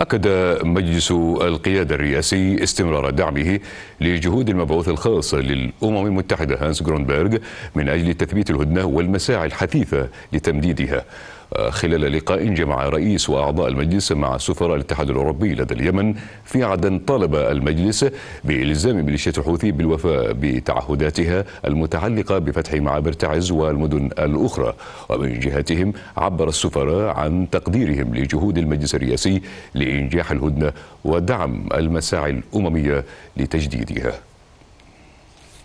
أكد مجلس القيادة الرئاسي استمرار دعمه لجهود المبعوث الخاص للأمم المتحدة هانس جرونبرغ من أجل تثبيت الهدنة والمساعي الحثيثة لتمديدها خلال لقاء جمع رئيس وأعضاء المجلس مع سفراء الاتحاد الأوروبي لدى اليمن في عدن طالب المجلس بإلزام ميليشيات الحوثي بالوفاء بتعهداتها المتعلقة بفتح معابر تعز والمدن الأخرى ومن جهتهم عبر السفراء عن تقديرهم لجهود المجلس الرئاسي لإنجاح الهدنة ودعم المساعي الأممية لتجديدها